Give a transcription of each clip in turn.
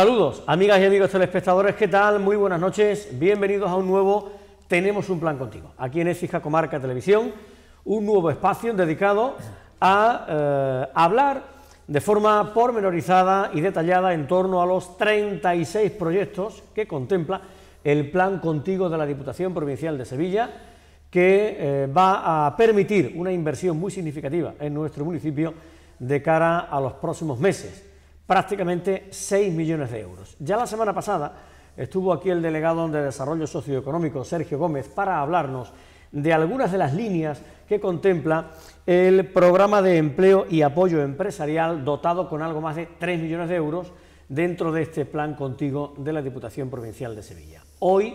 Saludos, amigas y amigos telespectadores, ¿qué tal? Muy buenas noches, bienvenidos a un nuevo Tenemos un Plan Contigo, aquí en Esfija Comarca Televisión, un nuevo espacio dedicado a eh, hablar de forma pormenorizada y detallada en torno a los 36 proyectos que contempla el Plan Contigo de la Diputación Provincial de Sevilla, que eh, va a permitir una inversión muy significativa en nuestro municipio de cara a los próximos meses prácticamente 6 millones de euros. Ya la semana pasada estuvo aquí el delegado de Desarrollo Socioeconómico, Sergio Gómez, para hablarnos de algunas de las líneas que contempla el programa de empleo y apoyo empresarial dotado con algo más de 3 millones de euros dentro de este plan contigo de la Diputación Provincial de Sevilla. Hoy,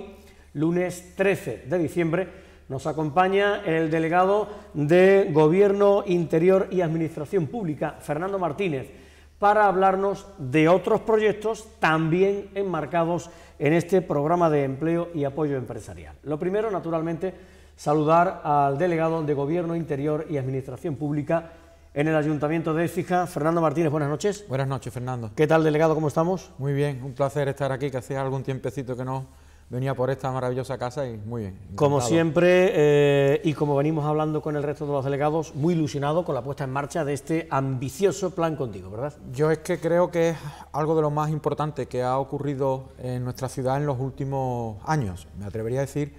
lunes 13 de diciembre, nos acompaña el delegado de Gobierno Interior y Administración Pública, Fernando Martínez para hablarnos de otros proyectos también enmarcados en este programa de empleo y apoyo empresarial. Lo primero, naturalmente, saludar al delegado de Gobierno Interior y Administración Pública en el Ayuntamiento de Écija, Fernando Martínez. Buenas noches. Buenas noches, Fernando. ¿Qué tal, delegado? ¿Cómo estamos? Muy bien, un placer estar aquí, que hacía algún tiempecito que no venía por esta maravillosa casa y muy bien. Como siempre, eh, y como venimos hablando con el resto de los delegados, muy ilusionado con la puesta en marcha de este ambicioso plan contigo, ¿verdad? Yo es que creo que es algo de lo más importante que ha ocurrido en nuestra ciudad en los últimos años. Me atrevería a decir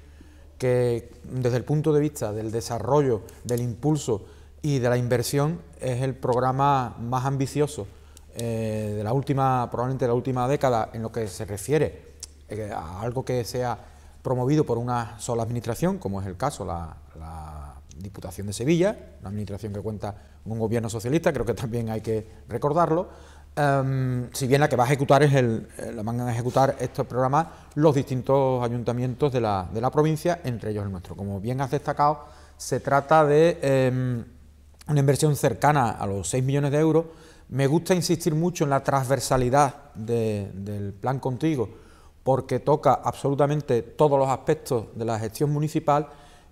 que desde el punto de vista del desarrollo, del impulso y de la inversión, es el programa más ambicioso eh, de la última, probablemente de la última década en lo que se refiere eh, a algo que sea promovido por una sola administración, como es el caso la, la Diputación de Sevilla, una administración que cuenta con un gobierno socialista, creo que también hay que recordarlo, em, si bien la que va a ejecutar es el, eh, la van a ejecutar estos programas los distintos ayuntamientos de la, provincia, entre ellos el nuestro. Como bien has destacado, se trata de em, una inversión cercana a los 6 millones de euros. Me gusta insistir mucho en la transversalidad del plan contigo porque toca absolutamente todos los aspectos de la gestión municipal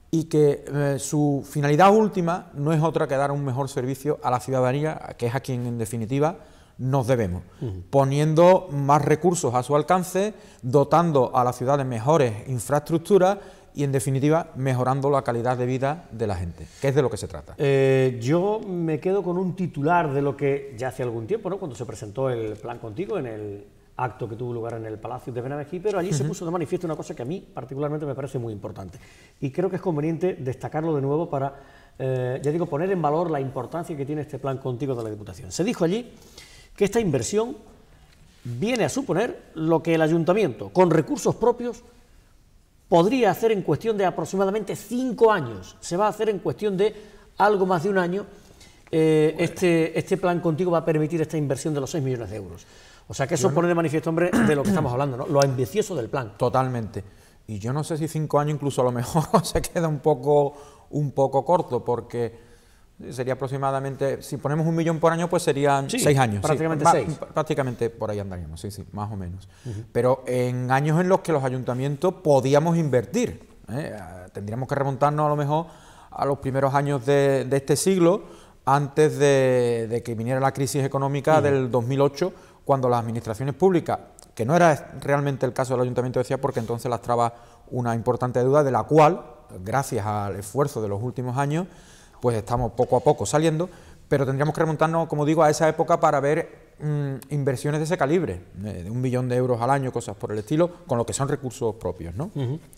y que eh, su finalidad última no es otra que dar un mejor servicio a la ciudadanía, que es a quien en definitiva nos debemos, poniendo más recursos a su alcance, dotando a la ciudad de mejores infraestructuras y en definitiva mejorando la calidad de vida de la gente, que es de lo que se trata. Eh, yo me quedo con un titular de lo que ya hace algún tiempo, ¿no? cuando se presentó el plan contigo en el, acto que tuvo lugar en el Palacio de Benavejí... pero allí se puso de manifiesto una cosa que a mí particularmente me parece muy importante. Y creo que es conveniente destacarlo de nuevo para, eh, ya digo, poner en valor la importancia que tiene este plan contigo de la Diputación. Se dijo allí que esta inversión viene a suponer lo que el ayuntamiento, con recursos propios, podría hacer en cuestión de aproximadamente cinco años. Se va a hacer en cuestión de algo más de un año. Eh, este, este plan contigo va a permitir esta inversión de los seis millones de euros. O sea que eso pone de manifiesto, hombre, de lo que estamos hablando, ¿no? Lo ambicioso del plan. Totalmente. Y yo no sé si cinco años incluso a lo mejor se queda un poco, un poco corto, porque sería aproximadamente, si ponemos un millón por año, pues serían seis años. Prácticamente seis. Mm, prácticamente por ahí andaríamos, sí, sí, más o menos. Pero en años en los que los ayuntamientos podíamos invertir, ¿eh? tendríamos que remontarnos a lo mejor a los primeros años de, este siglo, antes de, que viniera la crisis económica del 2008 cuando las administraciones públicas, que no era realmente el caso del Ayuntamiento decía porque entonces las traba una importante deuda de la cual, gracias al esfuerzo de los últimos años, pues estamos poco a poco saliendo, pero tendríamos que remontarnos, como digo, a esa época para ver mm, inversiones de ese calibre, eh, de un millón de euros al año, cosas por el estilo, con lo que son recursos propios. ¿no?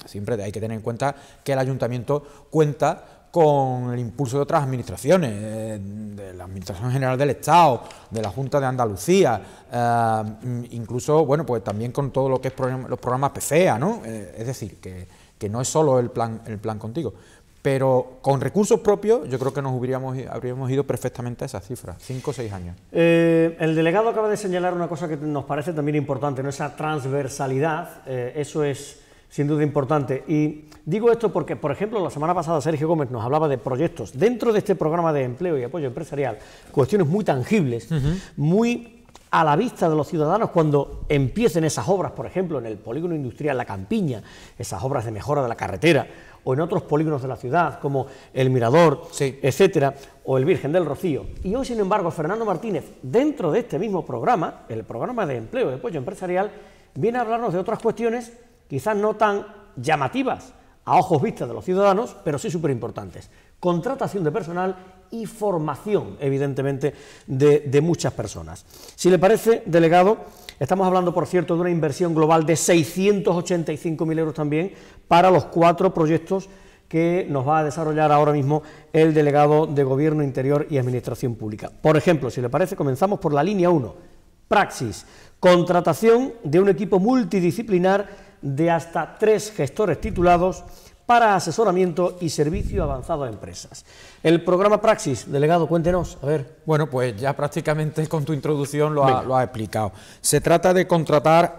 Siempre hay que tener en cuenta que el ayuntamiento cuenta con el impulso de otras administraciones, eh, de la Administración General del Estado, de la Junta de Andalucía, eh, mm, incluso, bueno, pues también con todo lo que es los programas PCEA, ¿no? Eh, es decir, que, no es solo el plan, el plan contigo. Pero con recursos propios yo creo que nos hubiéramos, habríamos ido perfectamente a esa cifra ...cinco o seis años. el delegado acaba de señalar una cosa que nos parece también importante, ¿no? esa transversalidad, eso es sin duda importante. Y Digo esto porque, por ejemplo, la semana pasada Sergio Gómez nos hablaba de proyectos dentro de este programa de empleo y apoyo empresarial, cuestiones muy tangibles, muy a la vista de los ciudadanos cuando empiecen esas obras, por ejemplo, en el polígono industrial La Campiña, esas obras de mejora de la carretera, o en otros polígonos de la ciudad, como el Mirador, etcétera, o el Virgen del Rocío. Y hoy, sin embargo, Fernando Martínez, dentro de este mismo programa, el programa de empleo y apoyo empresarial, viene a hablarnos de otras cuestiones quizás no tan llamativas, a ojos vistas de los ciudadanos, pero sí súper importantes. Contratación de personal y formación, evidentemente, de, muchas personas. Si le parece, delegado, estamos hablando, por cierto, de una inversión global de 685.000 euros también para los cuatro proyectos que nos va a desarrollar ahora mismo el delegado de Gobierno Interior y Administración Pública. Por ejemplo, si le parece, comenzamos por la línea 1, Praxis, contratación de un equipo multidisciplinar de hasta tres gestores titulados para asesoramiento y servicio avanzado a empresas. El programa Praxis, delegado, cuéntenos, a ver. Bueno, pues ya prácticamente con tu introducción lo ha, explicado. Se trata de contratar,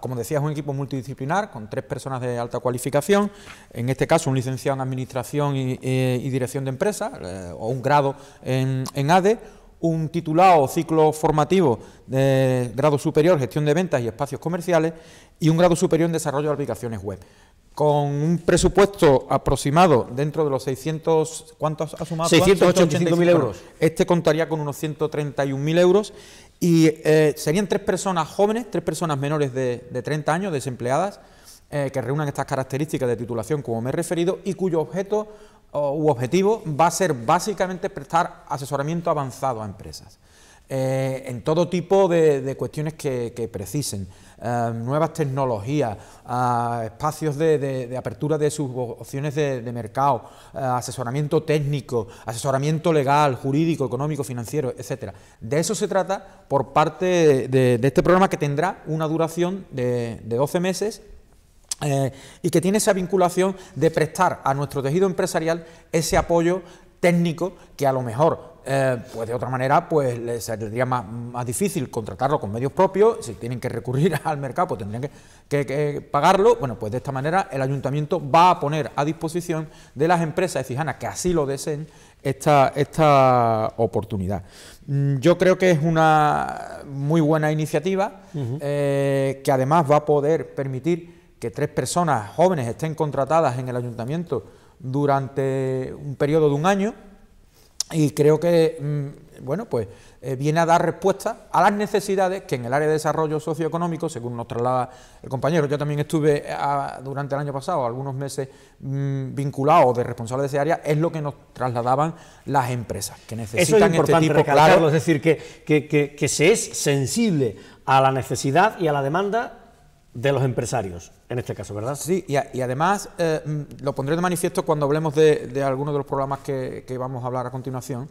como decías, un equipo multidisciplinar con tres personas de alta cualificación, en este caso un licenciado en Administración y, eh, Dirección de Empresas, eh, o un grado en, en ADE, un titulado ciclo formativo de grado superior, gestión de ventas y espacios comerciales, y un grado superior en desarrollo de aplicaciones web. Con un presupuesto aproximado dentro de los 600, ¿cuántos ha sumado? 685.000 euros. Este contaría con unos 131.000 euros y eh, serían tres personas jóvenes, tres personas menores de, 30 años, desempleadas, eh, que reúnan estas características de titulación como me he referido y cuyo objeto u objetivo va a ser básicamente prestar asesoramiento avanzado a empresas eh, en todo tipo de, cuestiones que, que precisen. Em, nuevas tecnologías, espacios de, apertura de sus opciones de, mercado, asesoramiento técnico, asesoramiento legal, jurídico, económico, financiero, etcétera. De eso se trata por parte de, este programa que tendrá una duración de 12 meses eh, y que tiene esa vinculación de prestar a nuestro tejido empresarial ese apoyo técnico que a lo mejor eh, pues de otra manera pues les sería más, difícil contratarlo con medios propios, si tienen que recurrir al mercado pues tendrían que, pagarlo, bueno pues de esta manera el ayuntamiento va a poner a disposición de las empresas fijanas que así lo deseen esta, esta oportunidad. Mm, yo creo que es una muy buena iniciativa eh, que además va a poder permitir que tres personas jóvenes estén contratadas en el ayuntamiento durante un periodo de un año y creo que, mm, bueno, pues eh, viene a dar respuesta a las necesidades que en el área de desarrollo socioeconómico, según nos traslada el compañero, yo también estuve ah, durante el año pasado algunos meses mm, vinculado de responsable de ese área, es lo que nos trasladaban las empresas, que necesitan Eso es este es decir, que se es sensible a la necesidad y a la demanda de los empresarios, en este caso, ¿verdad? Sí, y, además eh, mm, lo pondré de manifiesto cuando hablemos de, de algunos de los programas que, vamos a hablar a continuación.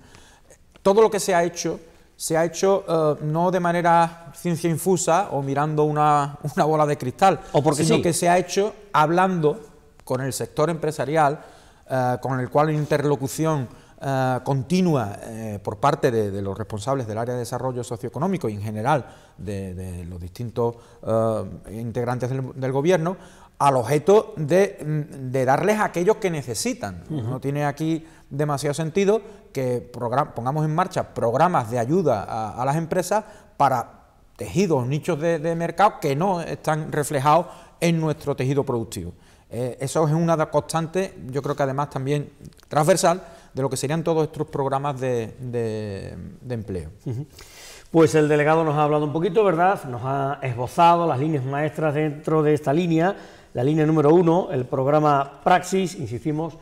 Todo lo que se ha hecho, se ha hecho eh, no de manera ciencia infusa o mirando una, bola de cristal, o porque sino que se ha hecho hablando con el sector empresarial, eh, con el cual interlocución eh, continua eh, por parte de, los responsables del área de desarrollo socioeconómico y en general de, los distintos eh, integrantes del, gobierno al objeto de, mm, darles a aquellos que necesitan. No tiene aquí demasiado sentido que pongamos en marcha programas de ayuda a, las empresas para tejidos, nichos de, mercado que no están reflejados en nuestro tejido productivo. eso es una constante, yo creo que además también transversal, de lo que serían todos estos programas de, empleo. Pues el delegado nos ha hablado un poquito, ¿verdad? Nos ha esbozado las líneas maestras dentro de esta línea. La línea número uno, el programa Praxis, insistimos,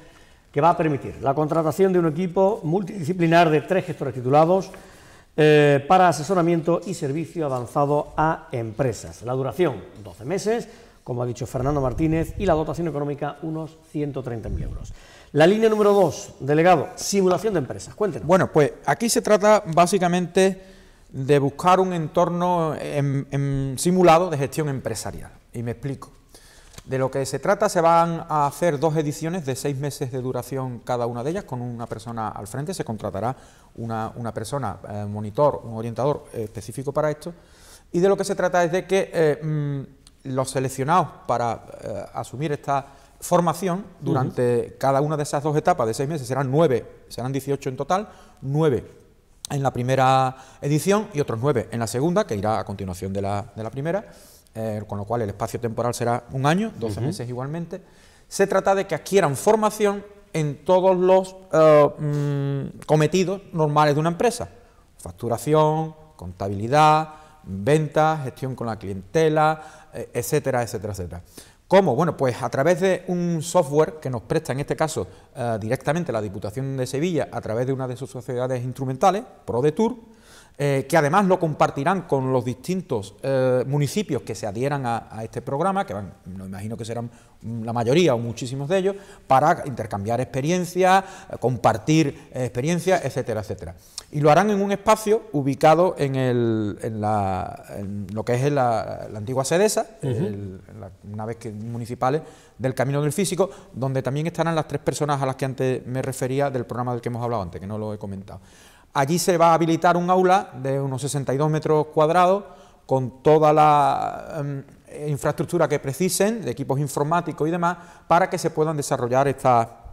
que va a permitir la contratación de un equipo multidisciplinar de tres gestores titulados eh, para asesoramiento y servicio avanzado a empresas. La duración, 12 meses, como ha dicho Fernando Martínez, y la dotación económica unos 130.000 euros. La línea número 2, delegado, simulación de empresas. Cuéntenos. Bueno, pues aquí se trata básicamente de buscar un entorno simulado de gestión empresarial. Y me explico. De lo que se trata, se van a hacer dos ediciones de seis meses de duración cada una de ellas, con una persona al frente, se contratará una, persona, un eh, monitor, un orientador eh, específico para esto, y de lo que se trata es de que eh, mm, los seleccionados para eh, asumir esta formación durante cada una de esas dos etapas de seis meses serán nueve, serán 18 en total, nueve en la primera edición y otros nueve en la segunda, que irá a continuación de la, de la primera, eh, con lo cual el espacio temporal será un año, 12 meses igualmente. Se trata de que adquieran formación en todos los eh, mm, cometidos normales de una empresa, facturación, contabilidad, venta, gestión con la clientela, eh, etcétera, etcétera, etcétera. ¿Cómo? Bueno, pues a través de un software que nos presta, en este caso, eh, directamente la Diputación de Sevilla, a través de una de sus sociedades instrumentales, ProDetour, eh, que además lo compartirán con los distintos eh, municipios que se adhieran a, este programa, que van, me imagino que serán la mayoría o muchísimos de ellos, para intercambiar experiencias, eh, compartir experiencias, etcétera, etcétera. Y lo harán en un espacio ubicado en, lo que es la, antigua Sedesa, una vez que, municipales del Camino del Físico, donde también estarán las tres personas a las que antes me refería del programa del que hemos hablado antes, que no lo he comentado. Allí se va a habilitar un aula de unos 62 metros cuadrados con toda la em, infraestructura que precisen, de equipos informáticos y demás, para que se puedan desarrollar esta,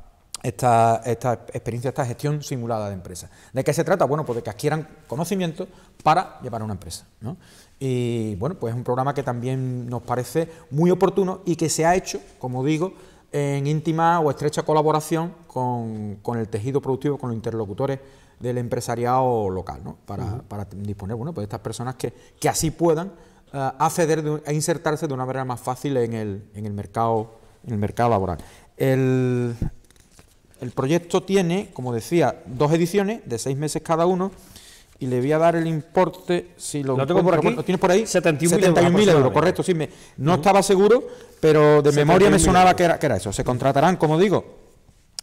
experiencia, esta gestión simulada de empresa. ¿De qué se trata? Bueno, pues de que adquieran conocimiento para llevar a una empresa. Y bueno, pues es un programa que también nos parece muy oportuno y que se ha hecho, como digo, en íntima o estrecha colaboración con, con el tejido productivo, con los interlocutores del empresariado local, ¿no? Para, para disponer, bueno, pues estas personas que, que así puedan eh, acceder de, a insertarse de una manera más fácil en el, en el, mercado, en el mercado laboral. El, el proyecto tiene, como decía, dos ediciones de seis meses cada uno y le voy a dar el importe, si lo, tengo por aquí, ¿lo tienes por ahí? 71.000 71 euros, correcto, sí, no estaba seguro, pero de memoria me sonaba que era, que era eso. Se contratarán, como digo,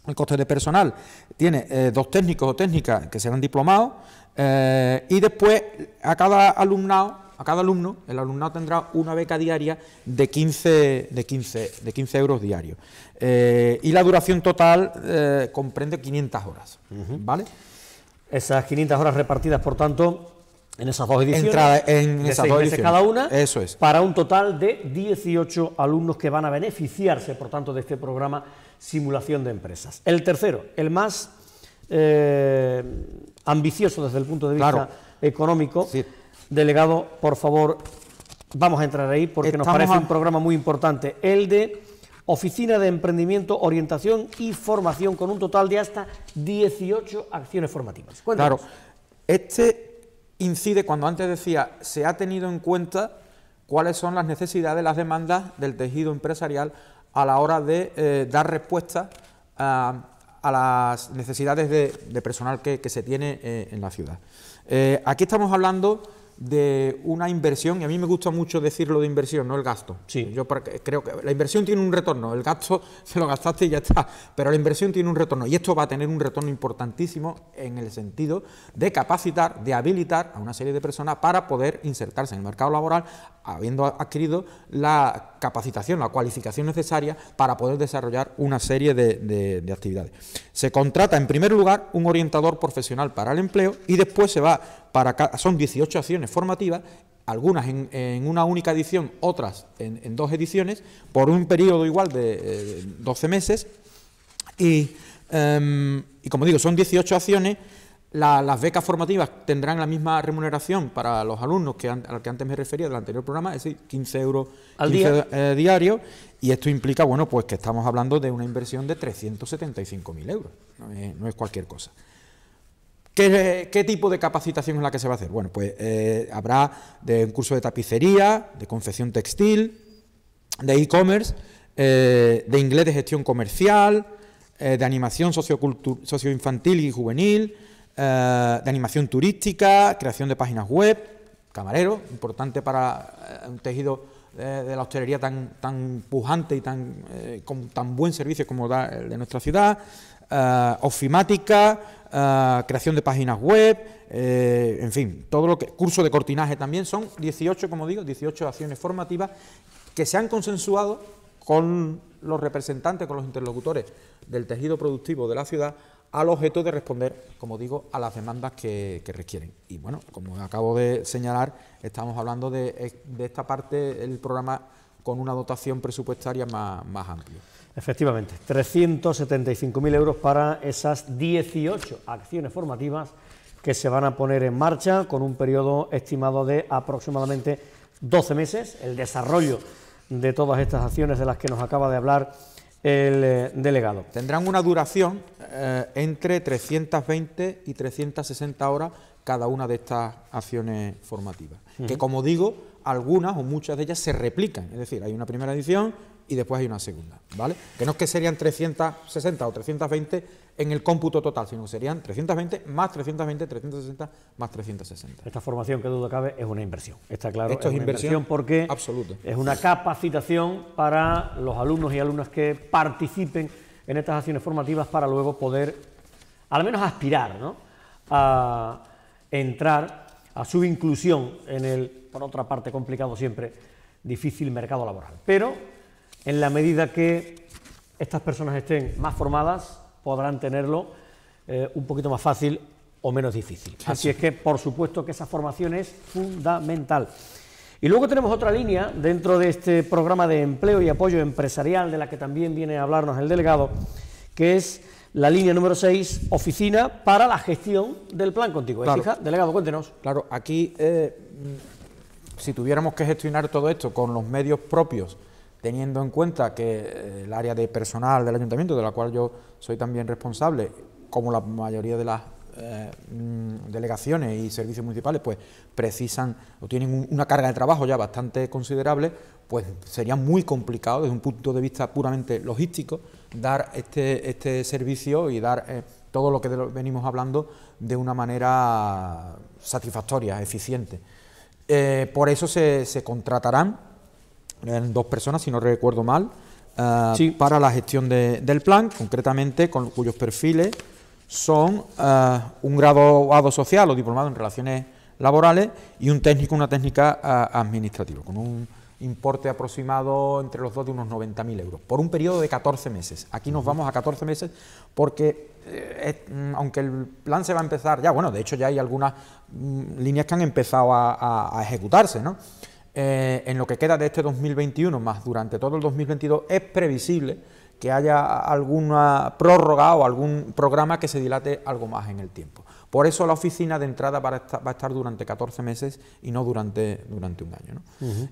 el coste de personal tiene eh, dos técnicos o técnicas que serán diplomados eh, y después a cada alumnado, a cada alumno, el alumnado tendrá una beca diaria de 15, de 15, de 15 euros diarios. Eh, y la duración total comprende 500 horas, ¿vale? Esas 500 horas repartidas, por tanto, en esas dos ediciones. en esas dos ediciones. cada una. Eso es. Para un total de 18 alumnos que van a beneficiarse, por tanto, de este programa Simulación de Empresas. El tercero, el más eh, ambicioso desde el punto de vista económico. Delegado, por favor, vamos a entrar ahí porque nos parece un programa muy importante. El de Oficina de Emprendimiento, Orientación y Formación, con un total de hasta 18 acciones formativas. Claro. Este incide cuando antes decía se ha tenido en cuenta cuáles son las necesidades, las demandas del tejido empresarial a la hora de eh, dar respuesta a, las necesidades de, personal que, se tiene eh, en la ciudad. Eh, aquí estamos hablando de una inversión, y a mí me gusta mucho decirlo de inversión, no el gasto. Sí. Yo creo que la inversión tiene un retorno, el gasto se lo gastaste y ya está, pero la inversión tiene un retorno, y esto va a tener un retorno importantísimo en el sentido de capacitar, de habilitar a una serie de personas para poder insertarse en el mercado laboral, habiendo adquirido la capacitación, la cualificación necesaria para poder desarrollar una serie de, de actividades. Se contrata, en primer lugar, un orientador profesional para el empleo y después se va son 18 acciones formativas, algunas en, una única edición, otras en, dos ediciones, por un periodo igual de 12 eh, meses. Em, y, como digo, son 18 acciones. las becas formativas tendrán la misma remuneración para los alumnos que al que antes me refería del anterior programa, es decir, 15 euros al día. Eh, diario. Y esto implica, bueno, pues que estamos hablando de una inversión de 375.000 euros. no es cualquier cosa. ¿Qué, tipo de capacitación es la que se va a hacer? Bueno, pues eh, habrá de un curso de tapicería, de confección textil, de e-commerce, eh, de inglés de gestión comercial, eh, de animación socioinfantil y juvenil, de animación turística, creación de páginas web, camarero, importante para un tejido de la hostelería tan, tan pujante y tan, eh, con tan buen servicio como da el de nuestra ciudad, eh, ofimática, eh, creación de páginas web, en fin, todo lo que. curso de cortinaje también, son 18, como digo, 18 acciones formativas que se han consensuado con los representantes, con los interlocutores del tejido productivo de la ciudad al objeto de responder, como digo, a las demandas que, requieren. Y bueno, como acabo de señalar, estamos hablando de, eh, esta parte del programa con una dotación presupuestaria más, más amplia. Efectivamente, 375.000 euros para esas 18 acciones formativas que se van a poner en marcha con un periodo estimado de aproximadamente 12 meses. El desarrollo de todas estas acciones de las que nos acaba de hablar el eh, delegado. Tendrán una duración eh, entre 320 y 360 horas cada una de estas acciones formativas, que como digo, algunas o muchas de ellas se replican, es decir, hay una primera edición y después hay una segunda, ¿vale? Que no es que serían 360 o 320 en el cómputo total, sino serían 320 más 320, 360 más 360. Esta formación, que duda cabe, es una inversión. Está claro, Esto es, inversión, porque es una capacitación para los alumnos y alumnas que participen en estas acciones formativas para luego poder, al menos aspirar, ¿no? a entrar a su inclusión en el, por otra parte, complicado siempre, difícil mercado laboral. Pero en la medida que estas personas estén más formadas, podrán tenerlo eh, un poquito más fácil o menos difícil. Así es que, por supuesto, que esa formación es fundamental. Y luego tenemos otra línea dentro de este programa de empleo y apoyo empresarial, de la que también viene a hablarnos el delegado, que es la línea número 6, oficina para la gestión del plan contigo. claro. Delegado, cuéntenos. Claro, aquí, eh, si tuviéramos que gestionar todo esto con los medios propios teniendo en cuenta que eh, el área de personal del ayuntamiento, de la cual yo soy también responsable, como la mayoría de las eh, mm, delegaciones y servicios municipales, pues precisan o tienen una carga de trabajo ya bastante considerable, pues sería muy complicado desde un punto de vista puramente logístico dar este, este servicio y dar eh, todo lo que venimos hablando de una manera satisfactoria, eficiente. por eso se, se contratarán en dos personas, si no recuerdo mal, eh, para la gestión de, del plan, concretamente con cuyos perfiles son uh, un graduado social o diplomado en relaciones laborales y un técnico, una técnica eh, administrativa, con un importe aproximado entre los dos de unos 90.000 euros, por un periodo de 14 meses. Aquí nos vamos a 14 meses porque, mm, aunque el plan se va a empezar ya, bueno, de hecho ya hay algunas mm, líneas que han empezado a ejecutarse, ¿no? Eh, en lo que queda de este 2021, más durante todo el 2022, es previsible que haya alguna prórroga o algún programa que se dilate algo más en el tiempo. Por eso la oficina de entrada va a estar, durante 14 meses y no durante, durante un año.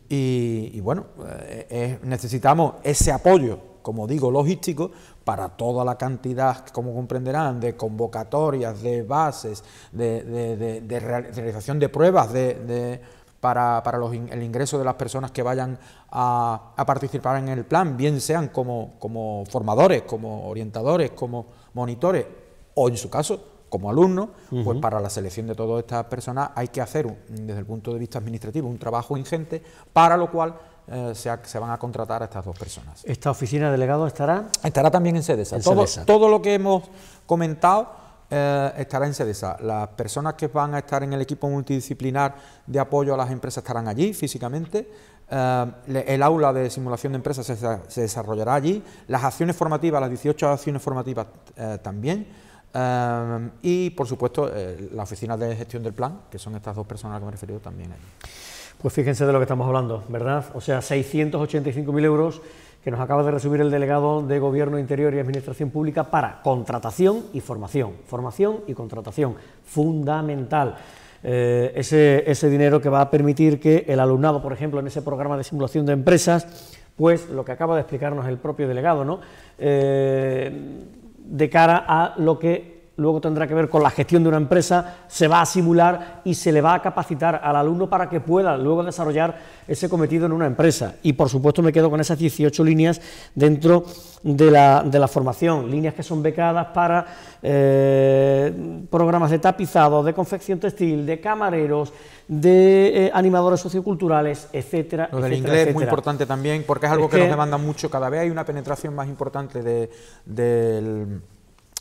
y, bueno, eh, necesitamos ese apoyo, como digo, logístico, para toda la cantidad, como comprenderán, de convocatorias, de bases, de realización de pruebas, de para, para el ingreso de las personas que vayan a, participar en el plan, bien sean como, como formadores, como orientadores, como monitores o en su caso como alumnos, pues para la selección de todas estas personas hay que hacer, desde el punto de vista administrativo, un trabajo ingente, para lo cual eh, se, se, van a contratar a estas dos personas. ¿Esta oficina de delegado estará? Estará también en sedes. todo, todo lo que hemos comentado eh, estará en CEDESA. Las personas que van a estar en el equipo multidisciplinar de apoyo a las empresas estarán allí físicamente. Eh, el aula de simulación de empresas se, desarrollará allí. Las acciones formativas, las 18 acciones formativas eh, también. y por supuesto la oficina de gestión del plan, que son estas dos personas a las que me he referido también Pues fíjense de lo que estamos hablando, ¿verdad? O sea, 685.000 euros que nos acaba de resumir el delegado de Gobierno Interior y Administración Pública para contratación y formación. Formación y contratación, fundamental. Eh, ese, dinero que va a permitir que el alumnado, por ejemplo, en ese programa de simulación de empresas, pues lo que acaba de explicarnos el propio delegado, ¿no? Eh, de cara a lo que luego tendrá que ver con la gestión de una empresa, se va a simular y se le va a capacitar al alumno para que pueda luego desarrollar ese cometido en una empresa. Y por supuesto me quedo con esas 18 líneas dentro de la, formación, líneas que son becadas para eh, programas de tapizado, de confección textil, de camareros, de eh, animadores socioculturales, etcétera. Lo del inglés es muy importante también porque es algo que, nos demanda mucho, cada vez hay una penetración más importante del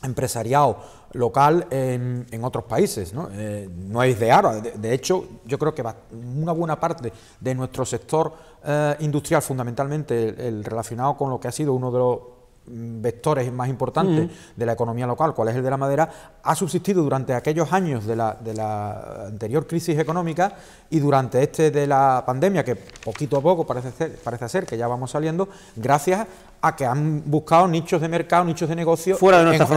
empresariado local en, otros países. Eh, no, es de ahora, de, hecho yo creo que una buena parte de nuestro sector eh, industrial, fundamentalmente el, relacionado con lo que ha sido uno de los mm, vectores más importantes de la economía local, cuál es el de la madera, ha subsistido durante aquellos años de la, anterior crisis económica y durante este de la pandemia, que poquito a poco parece ser, parece ser que ya vamos saliendo, gracias a que han buscado nichos de mercado, nichos de negocio fuera de nuestra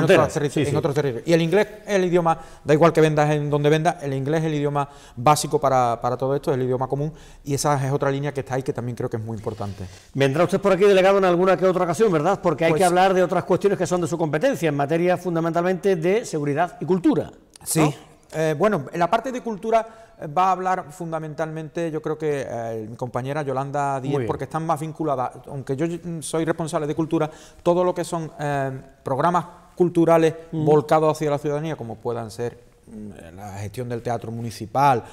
en, otros, Y el inglés es el idioma, da igual que vendas en donde vendas, el inglés es el idioma básico para, para todo esto, es el idioma común y esa es otra línea que está ahí que también creo que es muy importante. Vendrá usted por aquí delegado en alguna que otra ocasión, ¿verdad? Porque hay que pues hablar de otras cuestiones que son de su competencia, en materia fundamentalmente de seguridad y cultura. Sí, eh, bueno, en la parte de cultura eh, va a hablar fundamentalmente, yo creo que eh, mi compañera Yolanda Díez, porque están más vinculadas, aunque yo mm, soy responsable de cultura, todo lo que son programas culturales mm. volcados hacia la ciudadanía, como puedan ser mm, la gestión del teatro municipal,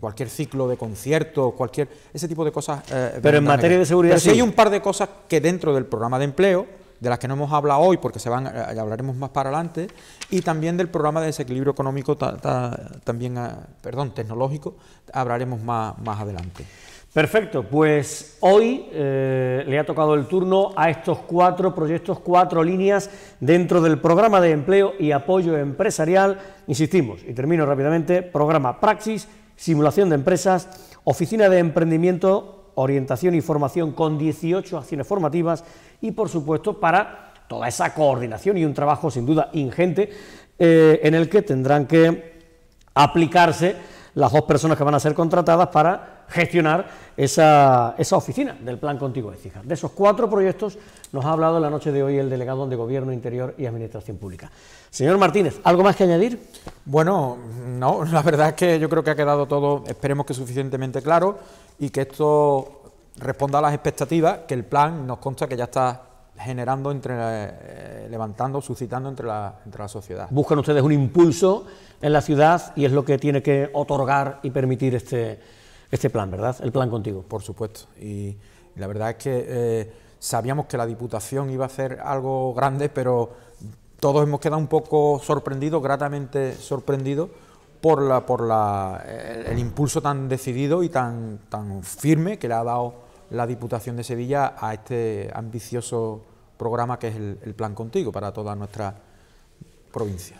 cualquier ciclo de conciertos, cualquier ese tipo de cosas. Pero en materia de seguridad. Pero sí hay un par de cosas que dentro del programa de empleo de las que no hemos hablado hoy porque se van, eh, hablaremos más para adelante, y también del programa de desequilibrio económico, también, ah, perdón, tecnológico, hablaremos más, más adelante. Perfecto, pues hoy eh, le ha tocado el turno a estos cuatro proyectos, cuatro líneas dentro del programa de empleo y apoyo empresarial. Insistimos, y termino rápidamente, programa Praxis, simulación de empresas, oficina de emprendimiento orientación y formación con 18 acciones formativas y, por supuesto, para toda esa coordinación y un trabajo sin duda ingente eh, en el que tendrán que aplicarse las dos personas que van a ser contratadas para gestionar esa, esa oficina del Plan Contigo Écija. De esos cuatro proyectos nos ha hablado en la noche de hoy el delegado de Gobierno Interior y Administración Pública. Señor Martínez, ¿algo más que añadir? Bueno, no, la verdad es que yo creo que ha quedado todo, esperemos que suficientemente claro y que esto responda a las expectativas que el plan nos consta que ya está generando, entre, eh, levantando, suscitando entre la, entre la sociedad. Buscan ustedes un impulso en la ciudad y es lo que tiene que otorgar y permitir este, este plan, ¿verdad? El plan contigo. Por supuesto. Y la verdad es que eh, sabíamos que la Diputación iba a hacer algo grande, pero todos hemos quedado un poco sorprendidos, gratamente sorprendidos, por, la, por la, el, impulso tan decidido y tan, tan firme que le ha dado la Diputación de Sevilla a este ambicioso programa que es el Plan Contigo para toda nuestra provincia.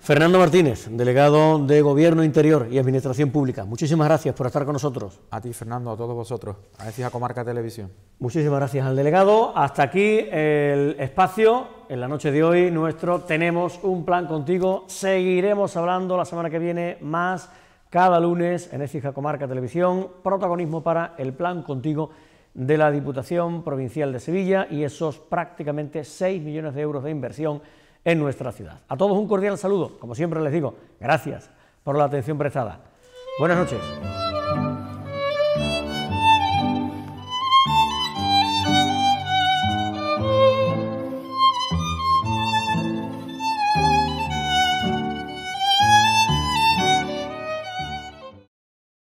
Fernando Martínez, delegado de Gobierno Interior y Administración Pública, muchísimas gracias por estar con nosotros. A ti, Fernando, a todos vosotros, a Ecija Comarca Televisión. Muchísimas gracias al delegado. Hasta aquí el espacio. En la noche de hoy, nuestro Tenemos un Plan Contigo. Seguiremos hablando la semana que viene más, cada lunes, en Ecija Comarca Televisión. Protagonismo para el Plan Contigo de la Diputación Provincial de Sevilla y esos prácticamente 6 millones de euros de inversión en nuestra ciudad. A todos un cordial saludo, como siempre les digo, gracias por la atención prestada. Buenas noches.